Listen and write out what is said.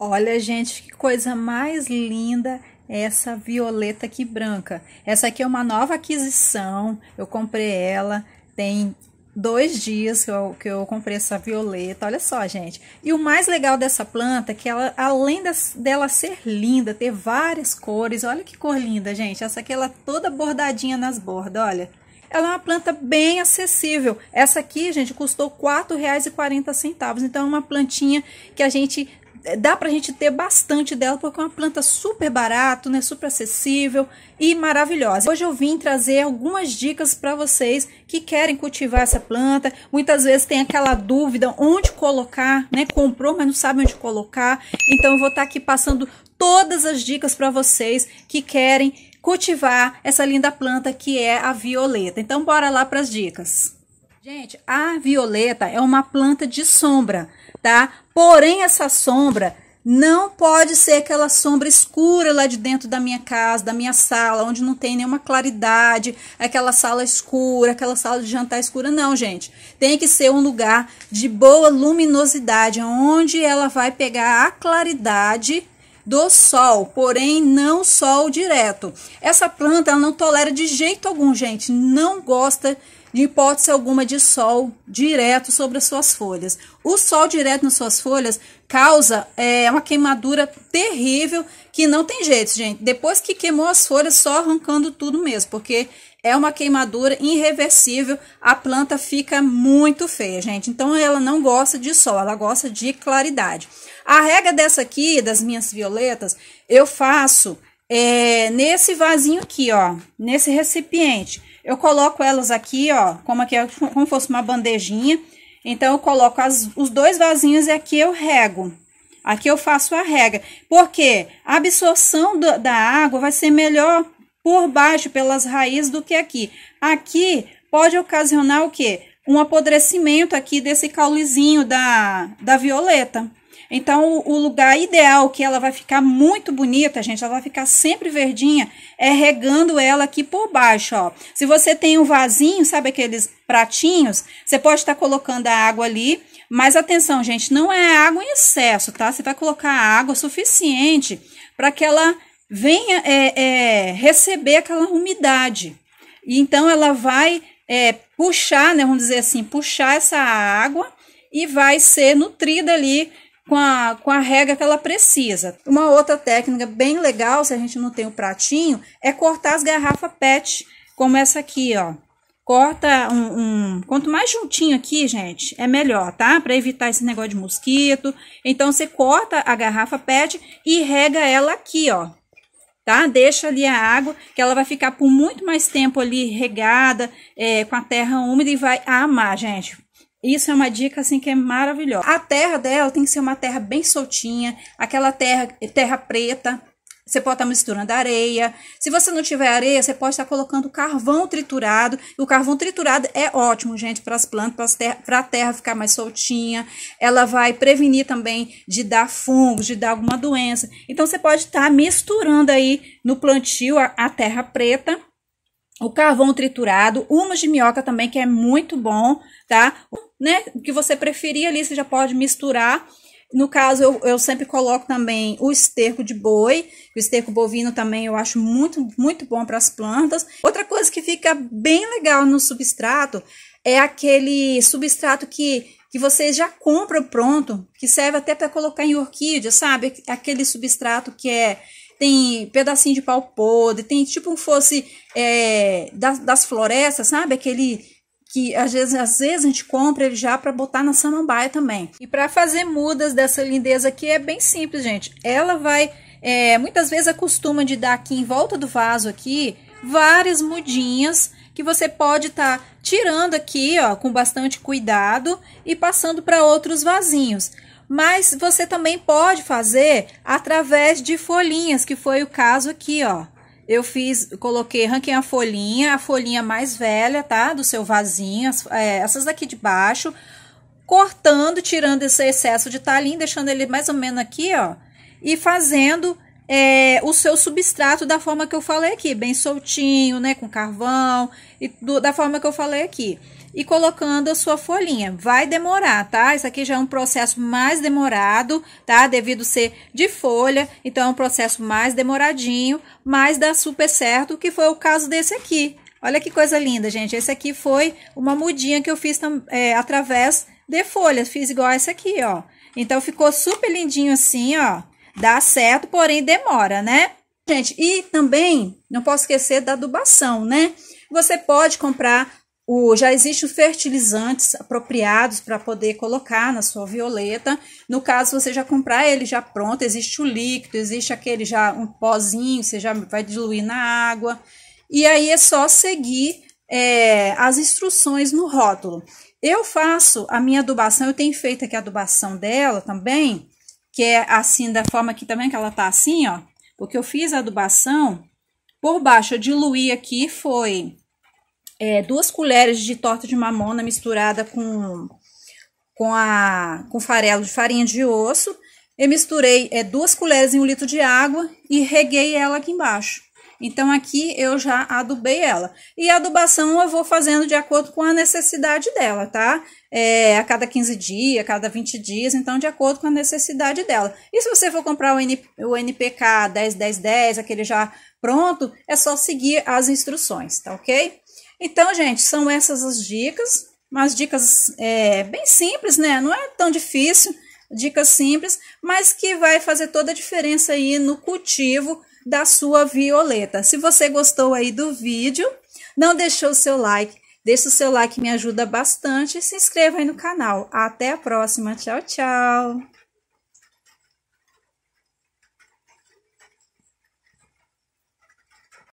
Olha, gente, que coisa mais linda essa violeta aqui branca. Essa aqui é uma nova aquisição, eu comprei ela, tem dois dias que eu, que eu comprei essa violeta, olha só, gente. E o mais legal dessa planta é que ela, além das, dela ser linda, ter várias cores, olha que cor linda, gente. Essa aqui, ela é toda bordadinha nas bordas, olha. Ela é uma planta bem acessível. Essa aqui, gente, custou R$ 4,40. Então, é uma plantinha que a gente dá para a gente ter bastante dela, porque é uma planta super barato, né, super acessível e maravilhosa. Hoje eu vim trazer algumas dicas para vocês que querem cultivar essa planta. Muitas vezes tem aquela dúvida onde colocar, né? Comprou, mas não sabe onde colocar. Então eu vou estar tá aqui passando todas as dicas para vocês que querem cultivar essa linda planta que é a violeta. Então bora lá para as dicas. Gente, a violeta é uma planta de sombra, tá? Porém, essa sombra não pode ser aquela sombra escura lá de dentro da minha casa, da minha sala, onde não tem nenhuma claridade, aquela sala escura, aquela sala de jantar escura. Não, gente. Tem que ser um lugar de boa luminosidade, onde ela vai pegar a claridade do sol, porém não sol direto. Essa planta ela não tolera de jeito algum, gente, não gosta de hipótese alguma de sol direto sobre as suas folhas. O sol direto nas suas folhas causa é, uma queimadura terrível que não tem jeito, gente. Depois que queimou as folhas, só arrancando tudo mesmo, porque é uma queimadura irreversível. A planta fica muito feia, gente. Então ela não gosta de sol, ela gosta de claridade. A rega dessa aqui, das minhas violetas, eu faço é, nesse vasinho aqui, ó, nesse recipiente. Eu coloco elas aqui, ó, como aqui, é, como fosse uma bandejinha. Então, eu coloco as, os dois vasinhos e aqui eu rego. Aqui eu faço a rega, porque a absorção do, da água vai ser melhor por baixo, pelas raízes, do que aqui. Aqui pode ocasionar o quê? Um apodrecimento aqui desse caulezinho da, da violeta. Então, o lugar ideal que ela vai ficar muito bonita, gente, ela vai ficar sempre verdinha, é regando ela aqui por baixo, ó. Se você tem um vasinho, sabe aqueles pratinhos, você pode estar tá colocando a água ali, mas atenção, gente, não é água em excesso, tá? Você vai colocar água suficiente para que ela venha é, é, receber aquela umidade. E então, ela vai é, puxar, né, vamos dizer assim, puxar essa água e vai ser nutrida ali com a, com a rega que ela precisa. Uma outra técnica bem legal, se a gente não tem o pratinho, é cortar as garrafas PET, como essa aqui, ó. Corta um, um Quanto mais juntinho aqui, gente, é melhor, tá? Para evitar esse negócio de mosquito. Então, você corta a garrafa PET e rega ela aqui, ó tá? Deixa ali a água, que ela vai ficar por muito mais tempo ali regada, é, com a terra úmida e vai amar, gente. Isso é uma dica assim que é maravilhosa. A terra dela tem que ser uma terra bem soltinha, aquela terra terra preta. Você pode estar misturando areia. Se você não tiver areia, você pode estar colocando carvão triturado. O carvão triturado é ótimo, gente, para as plantas, para a terra ficar mais soltinha. Ela vai prevenir também de dar fungos, de dar alguma doença. Então, você pode estar misturando aí no plantio a, a terra preta o carvão triturado, humus de minhoca também, que é muito bom, tá? Né? O que você preferir ali, você já pode misturar. No caso, eu, eu sempre coloco também o esterco de boi, o esterco bovino também eu acho muito, muito bom para as plantas. Outra coisa que fica bem legal no substrato é aquele substrato que, que você já compra pronto, que serve até para colocar em orquídea, sabe? Aquele substrato que é tem pedacinho de pau podre, tem tipo um fosse é, das, das florestas, sabe? Aquele que às vezes, às vezes a gente compra ele já para botar na samambaia também. E para fazer mudas dessa lindeza aqui é bem simples, gente. Ela vai, é, muitas vezes acostuma de dar aqui em volta do vaso aqui várias mudinhas que você pode estar tá tirando aqui, ó, com bastante cuidado e passando para outros vasinhos mas você também pode fazer através de folhinhas, que foi o caso aqui, ó. Eu fiz, coloquei, ranquei a folhinha, a folhinha mais velha, tá? Do seu vasinho, as, é, essas daqui de baixo, cortando, tirando esse excesso de talim, deixando ele mais ou menos aqui, ó, e fazendo é, o seu substrato da forma que eu falei aqui, bem soltinho, né, com carvão, e do, da forma que eu falei aqui e colocando a sua folhinha. Vai demorar, tá? Isso aqui já é um processo mais demorado, tá? Devido ser de folha, então é um processo mais demoradinho, mas dá super certo, que foi o caso desse aqui. Olha que coisa linda, gente. Esse aqui foi uma mudinha que eu fiz é, através de folhas. Fiz igual esse aqui, ó. Então, ficou super lindinho assim, ó. Dá certo, porém demora, né? Gente, e também não posso esquecer da adubação, né? Você pode comprar o, já existem fertilizantes apropriados para poder colocar na sua violeta. No caso, você já comprar ele já pronto, existe o líquido, existe aquele já um pozinho, você já vai diluir na água. E aí é só seguir é, as instruções no rótulo. Eu faço a minha adubação, eu tenho feito aqui a adubação dela também, que é assim, da forma que também que ela tá assim, ó. Porque eu fiz a adubação por baixo, eu diluí aqui, foi é, duas colheres de torta de mamona misturada com, com, a, com farelo de farinha de osso. Eu misturei é, duas colheres em um litro de água e reguei ela aqui embaixo. Então, aqui eu já adubei ela. E a adubação eu vou fazendo de acordo com a necessidade dela, tá? É, a cada 15 dias, a cada 20 dias, então, de acordo com a necessidade dela. E se você for comprar o, N, o NPK 10-10-10, aquele já pronto, é só seguir as instruções, tá ok? Então, gente, são essas as dicas, umas dicas é, bem simples, né? Não é tão difícil, dicas simples, mas que vai fazer toda a diferença aí no cultivo da sua violeta. Se você gostou aí do vídeo, não deixou o seu like, deixa o seu like, me ajuda bastante. Se inscreva aí no canal. Até a próxima. Tchau, tchau.